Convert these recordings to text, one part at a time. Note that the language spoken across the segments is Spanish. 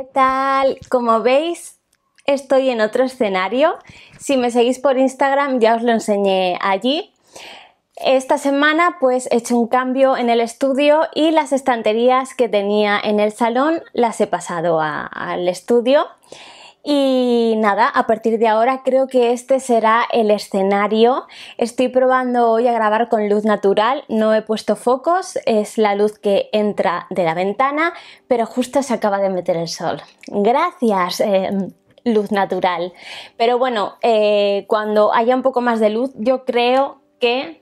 ¿Qué tal? Como veis, estoy en otro escenario. Si me seguís por Instagram ya os lo enseñé allí. Esta semana pues he hecho un cambio en el estudio y las estanterías que tenía en el salón las he pasado al estudio. Y nada, a partir de ahora creo que este será el escenario. Estoy probando hoy a grabar con luz natural, no he puesto focos, es la luz que entra de la ventana, pero justo se acaba de meter el sol. Gracias. Eh, luz natural. Pero bueno, eh, cuando haya un poco más de luz, yo creo que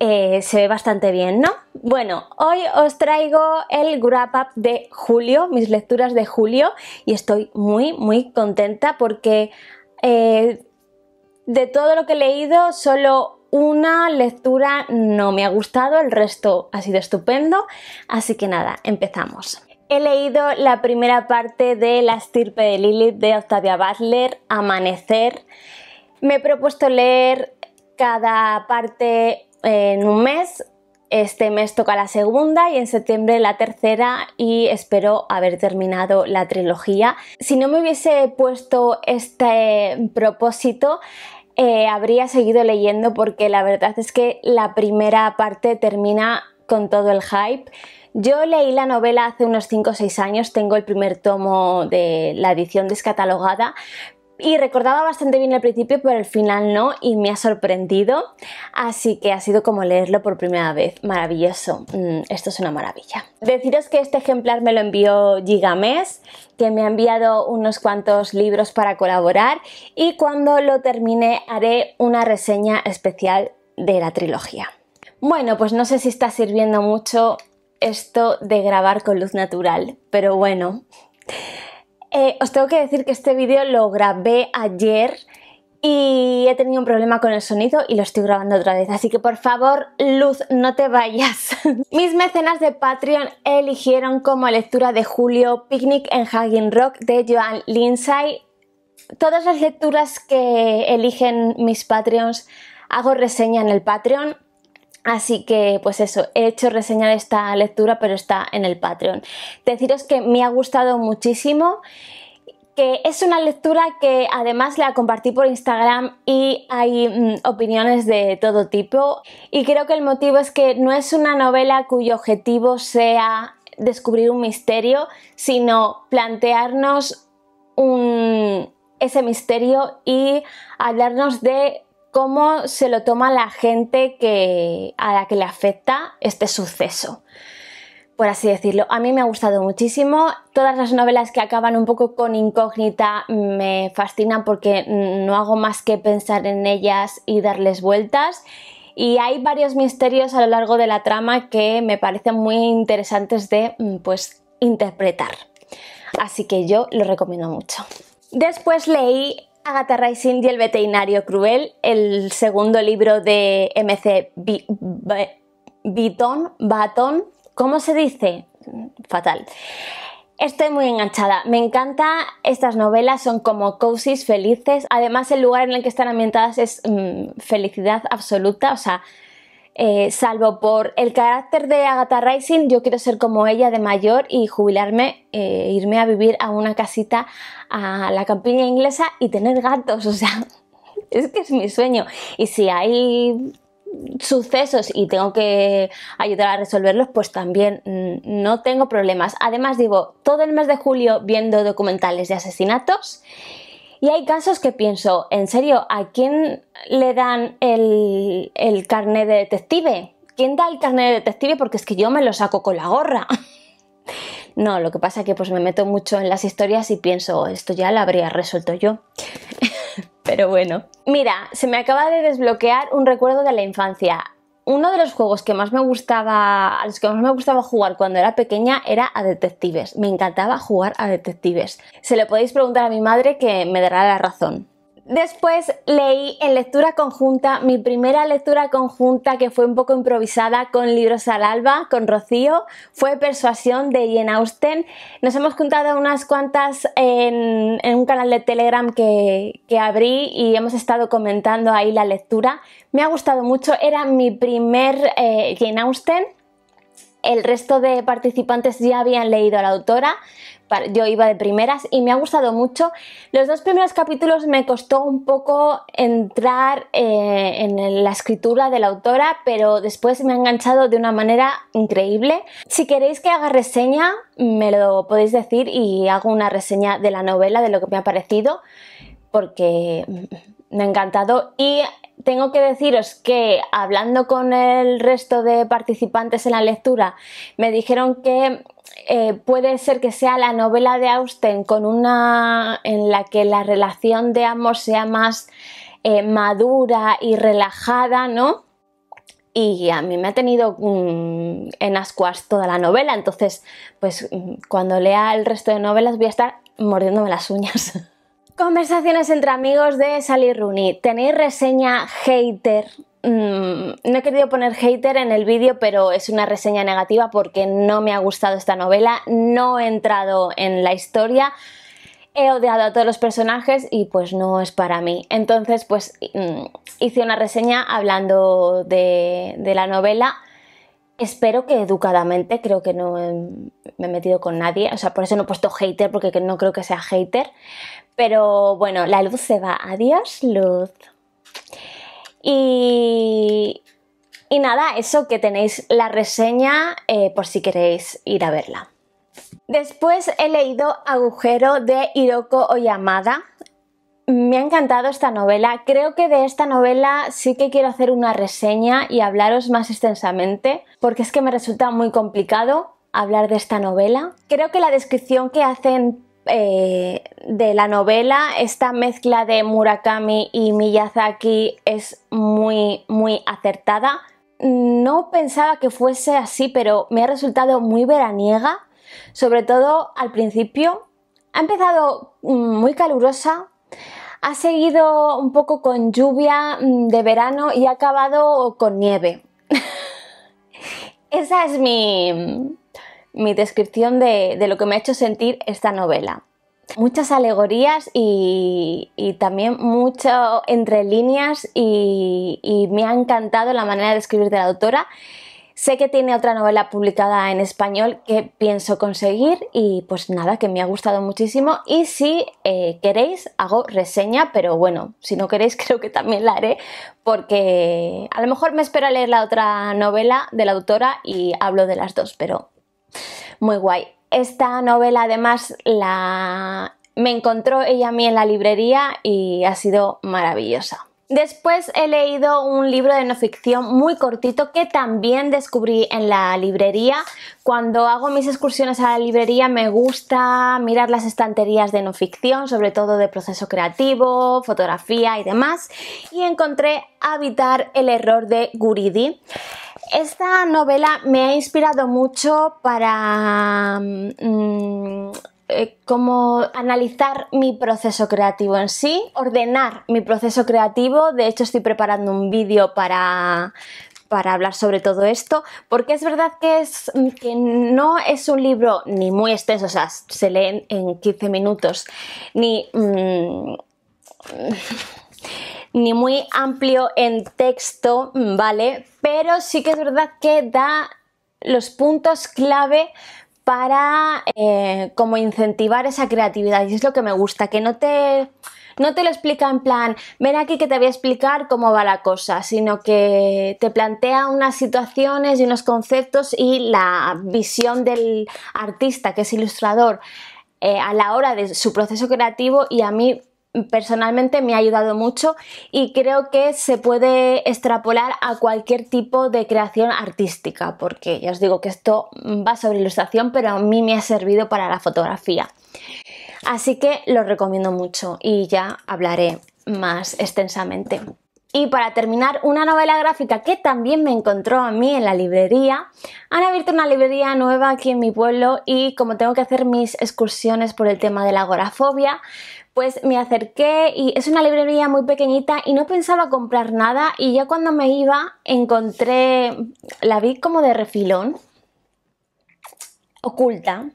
eh, se ve bastante bien, ¿no? Bueno, hoy os traigo el wrap up de julio, mis lecturas de julio, y estoy muy, muy contenta porque eh, de todo lo que he leído, solo una lectura no me ha gustado, el resto ha sido estupendo, así que nada, empezamos. He leído la primera parte de La estirpe de Lilith de Octavia Butler, Amanecer. Me he propuesto leer cada parte en un mes, este mes toca la segunda y en septiembre la tercera y espero haber terminado la trilogía. Si no me hubiese puesto este propósito, eh, habría seguido leyendo porque la verdad es que la primera parte termina con todo el hype. Yo leí la novela hace unos 5 o 6 años, tengo el primer tomo de la edición descatalogada, y recordaba bastante bien el principio, pero el final no, y me ha sorprendido. Así que ha sido como leerlo por primera vez. Maravilloso. Mm, esto es una maravilla. Deciros que este ejemplar me lo envió Gigames, que me ha enviado unos cuantos libros para colaborar, y cuando lo termine haré una reseña especial de la trilogía. Bueno, pues no sé si está sirviendo mucho esto de grabar con luz natural, pero bueno. Eh, os tengo que decir que este vídeo lo grabé ayer y he tenido un problema con el sonido y lo estoy grabando otra vez. Así que por favor, Luz, no te vayas. Mis mecenas de Patreon eligieron como lectura de julio Picnic en Hugging Rock de Joan Lindsay. Todas las lecturas que eligen mis Patreons hago reseña en el Patreon Así que, pues eso, he hecho reseña de esta lectura, pero está en el Patreon. Deciros que me ha gustado muchísimo, que es una lectura que además la compartí por Instagram y hay mm, opiniones de todo tipo. Y creo que el motivo es que no es una novela cuyo objetivo sea descubrir un misterio, sino plantearnos ese misterio y hablarnos de cómo se lo toma la gente a la que le afecta este suceso por así decirlo. A mí me ha gustado muchísimo. Todas las novelas que acaban un poco con incógnita me fascinan porque no hago más que pensar en ellas y darles vueltas. Y hay varios misterios a lo largo de la trama que me parecen muy interesantes de mm, pues, interpretar. Así que yo lo recomiendo mucho. Después leí Agatha Rising y el veterinario cruel, el segundo libro de MC Biton Batón, ¿cómo se dice? Fatal. Estoy muy enganchada, me encanta estas novelas, son como cosis felices, además el lugar en el que están ambientadas es mm, felicidad absoluta, o sea, eh, salvo por el carácter de Agatha Rising, yo quiero ser como ella de mayor y jubilarme, eh, irme a vivir a una casita a la campiña inglesa y tener gatos, o sea, es que es mi sueño. Y si hay sucesos y tengo que ayudar a resolverlos, pues también mm, no tengo problemas. Además, digo, todo el mes de julio viendo documentales de asesinatos y hay casos que pienso, en serio, ¿a quién le dan el, carnet de detective? ¿Quién da el carnet de detective? Porque es que yo me lo saco con la gorra. No, lo que pasa es que pues me meto mucho en las historias y pienso, oh, esto ya lo habría resuelto yo. Pero bueno. Mira, se me acaba de desbloquear un recuerdo de la infancia uno de los juegos que más me gustaba, a los que más me gustaba jugar cuando era pequeña era a detectives. Me encantaba jugar a detectives. Se lo podéis preguntar a mi madre que me dará la razón. Después leí en lectura conjunta, mi primera lectura conjunta que fue un poco improvisada con Libros al Alba, con Rocío, fue Persuasión de Jane Austen. Nos hemos juntado unas cuantas en, un canal de Telegram que, abrí y hemos estado comentando ahí la lectura. Me ha gustado mucho, era mi primer eh, Jane Austen. El resto de participantes ya habían leído a la autora, yo iba de primeras y me ha gustado mucho. Los dos primeros capítulos me costó un poco entrar eh, en la escritura de la autora, pero después me ha enganchado de una manera increíble. Si queréis que haga reseña, me lo podéis decir y hago una reseña de la novela, de lo que me ha parecido, porque me ha encantado y tengo que deciros que hablando con el resto de participantes en la lectura me dijeron que eh, puede ser que sea la novela de Austen con una en la que la relación de amor sea más eh, madura y relajada, ¿no? Y a mí me ha tenido mm, en ascuas toda la novela, entonces, pues mm, cuando lea el resto de novelas voy a estar mordiéndome las uñas. Conversaciones entre amigos de Sally Rooney. ¿Tenéis reseña hater Mm, no he querido poner hater en el vídeo, pero es una reseña negativa porque no me ha gustado esta novela, no he entrado en la historia, he odiado a todos los personajes y pues no es para mí. Entonces pues mm, hice una reseña hablando de, la novela. Espero que educadamente, creo que no me he metido con nadie, o sea, por eso no he puesto hater, porque no creo que sea hater. Pero bueno, la luz se va. Adiós, luz. Y, nada, eso que tenéis la reseña eh, por si queréis ir a verla. Después he leído Agujero de Hiroko Oyamada. Me ha encantado esta novela. Creo que de esta novela sí que quiero hacer una reseña y hablaros más extensamente, porque es que me resulta muy complicado hablar de esta novela. Creo que la descripción que hacen eh, de la novela. Esta mezcla de Murakami y Miyazaki es muy, muy acertada. No pensaba que fuese así, pero me ha resultado muy veraniega, sobre todo al principio. Ha empezado mm, muy calurosa, ha seguido un poco con lluvia mm, de verano y ha acabado con nieve. Esa es mi, mi descripción de, lo que me ha hecho sentir esta novela. Muchas alegorías y, también mucho entre líneas y, me ha encantado la manera de escribir de la autora. Sé que tiene otra novela publicada en español que pienso conseguir y pues nada, que me ha gustado muchísimo y si eh, queréis hago reseña, pero bueno, si no queréis creo que también la haré porque a lo mejor me espero a leer la otra novela de la autora y hablo de las dos, pero muy guay. Esta novela además la me encontró ella a mí en la librería y ha sido maravillosa. Después he leído un libro de no ficción muy cortito que también descubrí en la librería. Cuando hago mis excursiones a la librería me gusta mirar las estanterías de no ficción, sobre todo de proceso creativo, fotografía y demás. Y encontré Habitar el error de Guridi esta novela me ha inspirado mucho para mm, eh, como analizar mi proceso creativo en sí, ordenar mi proceso creativo. De hecho, estoy preparando un vídeo para, para hablar sobre todo esto, porque es verdad que, es, que no es un libro ni muy extenso, o sea, se lee en 15 minutos, ni... Mm, ni muy amplio en texto, mm, ¿vale? Pero sí que es verdad que da los puntos clave para eh, como incentivar esa creatividad y es lo que me gusta, que no te, no te lo explica en plan, ven aquí que te voy a explicar cómo va la cosa, sino que te plantea unas situaciones y unos conceptos y la visión del artista que es ilustrador eh, a la hora de su proceso creativo y a mí personalmente me ha ayudado mucho y creo que se puede extrapolar a cualquier tipo de creación artística, porque ya os digo que esto va sobre ilustración, pero a mí me ha servido para la fotografía. Así que lo recomiendo mucho y ya hablaré más extensamente. Y para terminar, una novela gráfica que también me encontró a mí en la librería. Han abierto una librería nueva aquí en mi pueblo y como tengo que hacer mis excursiones por el tema de la agorafobia, pues me acerqué y es una librería muy pequeñita y no pensaba comprar nada y ya cuando me iba encontré, la vi como de refilón, oculta.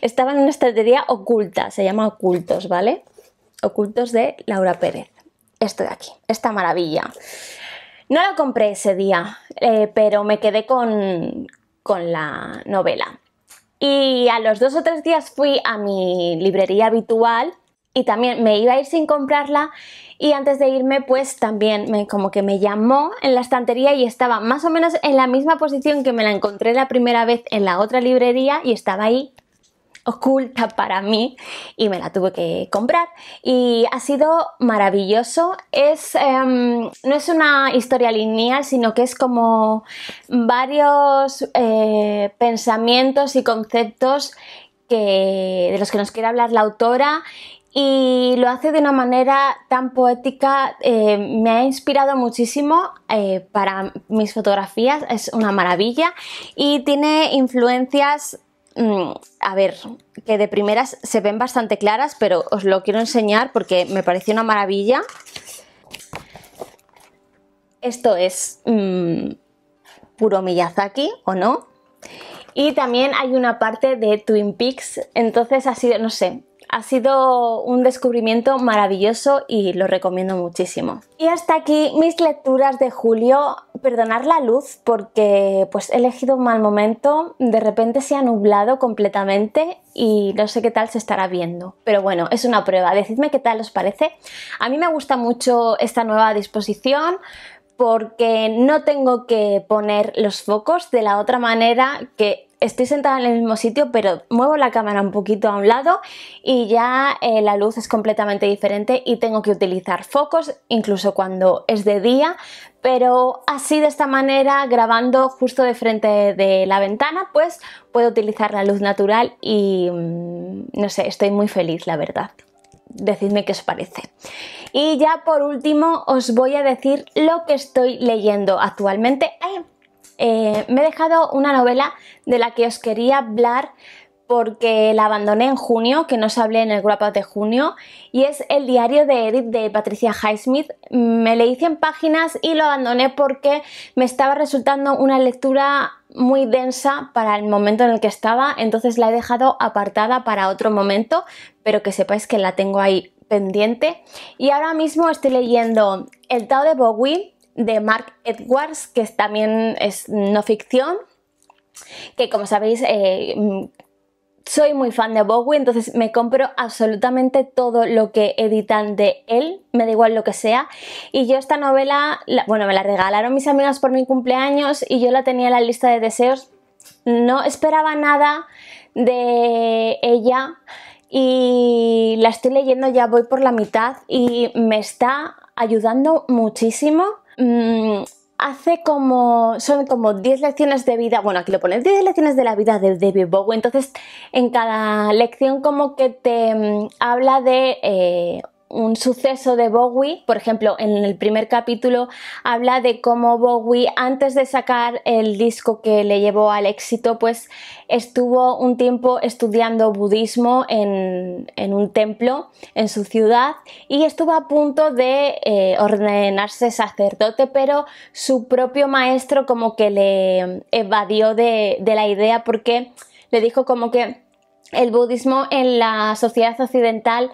Estaba en una estantería oculta, se llama Ocultos, ¿vale? Ocultos de Laura Pérez. Esto de aquí, esta maravilla. No la compré ese día, eh, pero me quedé con, con la novela. Y a los dos o tres días fui a mi librería habitual y también me iba a ir sin comprarla y antes de irme pues también como que me llamó en la estantería y estaba más o menos en la misma posición que me la encontré la primera vez en la otra librería y estaba ahí oculta para mí y me la tuve que comprar y ha sido maravilloso es em, no es una historia lineal sino que es como varios eh, pensamientos y conceptos que, de los que nos quiere hablar la autora y lo hace de una manera tan poética. Eh, me ha inspirado muchísimo eh, para mis fotografías, es una maravilla y tiene influencias, mm, a ver, que de primeras se ven bastante claras, pero os lo quiero enseñar porque me parece una maravilla. Esto es mm, puro Miyazaki, ¿o no? Y también hay una parte de Twin Peaks, entonces ha sido, no sé, ha sido un descubrimiento maravilloso y lo recomiendo muchísimo. Y hasta aquí mis lecturas de julio. Perdonar la luz porque pues he elegido un mal momento, de repente se ha nublado completamente y no sé qué tal se estará viendo. Pero bueno, es una prueba, decidme qué tal os parece. A mí me gusta mucho esta nueva disposición porque no tengo que poner los focos de la otra manera que estoy sentada en el mismo sitio, pero muevo la cámara un poquito a un lado y ya eh, la luz es completamente diferente y tengo que utilizar focos, incluso cuando es de día, pero así de esta manera, grabando justo de frente de la ventana, pues puedo utilizar la luz natural y mm, no sé, estoy muy feliz, la verdad. Decidme qué os parece. Y ya por último os voy a decir lo que estoy leyendo actualmente. Eh, me he dejado una novela de la que os quería hablar porque la abandoné en junio, que no os hablé en el grupo de junio, y es el diario de Edith de Patricia Highsmith. Me leí 100 páginas y lo abandoné porque me estaba resultando una lectura muy densa para el momento en el que estaba, entonces la he dejado apartada para otro momento, pero que sepáis que la tengo ahí pendiente. Y ahora mismo estoy leyendo El Tao de Bowie, de Mark Edwards, que también es no ficción, que como sabéis eh, soy muy fan de Bowie, entonces me compro absolutamente todo lo que editan de él, me da igual lo que sea. Y yo esta novela, bueno, me la regalaron mis amigas por mi cumpleaños y yo la tenía en la lista de deseos. No esperaba nada de ella y la estoy leyendo, ya voy por la mitad y me está ayudando muchísimo Mm, hace como, son como 10 lecciones de vida, bueno, aquí lo ponen, 10 lecciones de la vida de David Bowie, entonces en cada lección como que te mm, habla de eh, un suceso de Bowie, por ejemplo, en el primer capítulo habla de cómo Bowie antes de sacar el disco que le llevó al éxito, pues estuvo un tiempo estudiando budismo en, un templo en su ciudad y estuvo a punto de eh, ordenarse sacerdote, pero su propio maestro como que le evadió de, de la idea porque le dijo como que el budismo en la sociedad occidental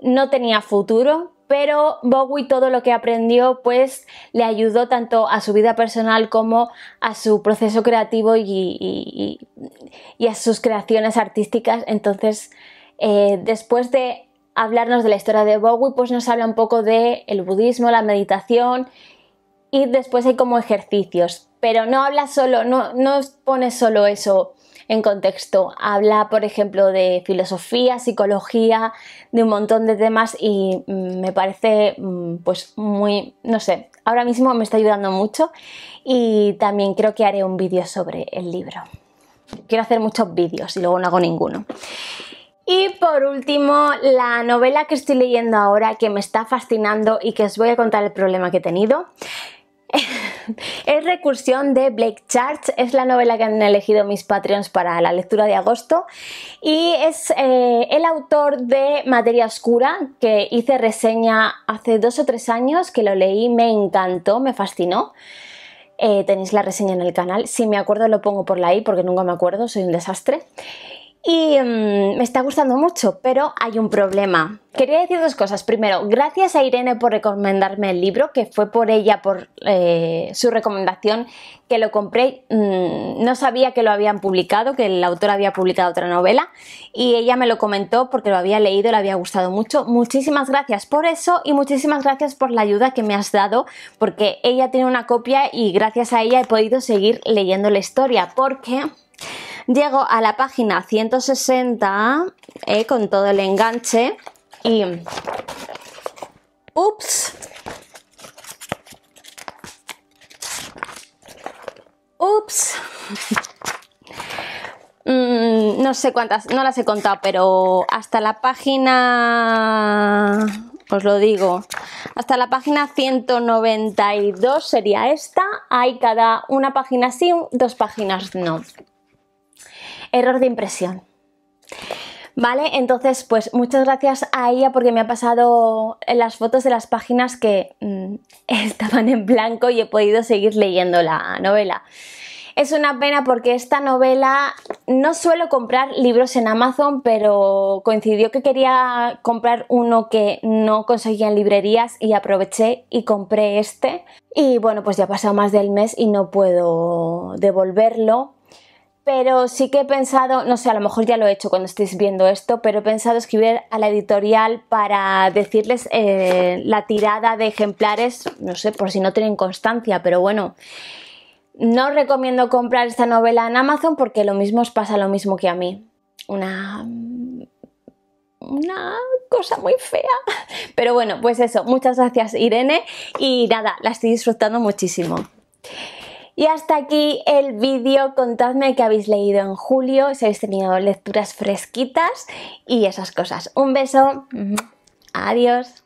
no tenía futuro, pero Bowie todo lo que aprendió pues le ayudó tanto a su vida personal como a su proceso creativo y, a sus creaciones artísticas. Entonces, eh, después de hablarnos de la historia de Bowie, pues nos habla un poco del el budismo, la meditación y después hay como ejercicios, pero no habla solo, no, no pone solo eso en contexto. Habla, por ejemplo, de filosofía, psicología, de un montón de temas y mm, me parece mm, pues muy, no sé, ahora mismo me está ayudando mucho y también creo que haré un vídeo sobre el libro. Quiero hacer muchos vídeos y luego no hago ninguno. Y por último, la novela que estoy leyendo ahora que me está fascinando y que os voy a contar el problema que he tenido. Es Recursión de Blake Church, es la novela que han elegido mis Patreons para la lectura de agosto y es eh, el autor de Materia Oscura, que hice reseña hace dos o tres años, que lo leí, me encantó, me fascinó. Eh, tenéis la reseña en el canal, si me acuerdo lo pongo por la i porque nunca me acuerdo, soy un desastre. Y mm, me está gustando mucho, pero hay un problema. Quería decir dos cosas. Primero, gracias a Irene por recomendarme el libro, que fue por ella, por eh, su recomendación, que lo compré. Mm, no sabía que lo habían publicado, que el autor había publicado otra novela, y ella me lo comentó porque lo había leído, le había gustado mucho. Muchísimas gracias por eso y muchísimas gracias por la ayuda que me has dado, porque ella tiene una copia y gracias a ella he podido seguir leyendo la historia, porque Llego a la página 160 eh, con todo el enganche y... ¡Ups! ¡Ups! Mm, no sé cuántas, no las he contado, pero hasta la página... Os lo digo, hasta la página 192 sería esta. Hay cada una página sí, dos páginas no error de impresión. Vale, entonces pues muchas gracias a ella porque me ha pasado las fotos de las páginas que mm, estaban en blanco y he podido seguir leyendo la novela. Es una pena porque esta novela no suelo comprar libros en Amazon, pero coincidió que quería comprar uno que no conseguía en librerías y aproveché y compré este. Y bueno, pues ya ha pasado más del mes y no puedo devolverlo, pero sí que he pensado, no sé, a lo mejor ya lo he hecho cuando estéis viendo esto, pero he pensado escribir a la editorial para decirles eh, la tirada de ejemplares, no sé, por si no tienen constancia, pero bueno. No recomiendo comprar esta novela en Amazon porque lo mismo os pasa lo mismo que a mí. Una una cosa muy fea. Pero bueno, pues eso, muchas gracias Irene y nada, la estoy disfrutando muchísimo. Y hasta aquí el vídeo, contadme qué habéis leído en julio, si habéis tenido lecturas fresquitas y esas cosas. Un beso, adiós.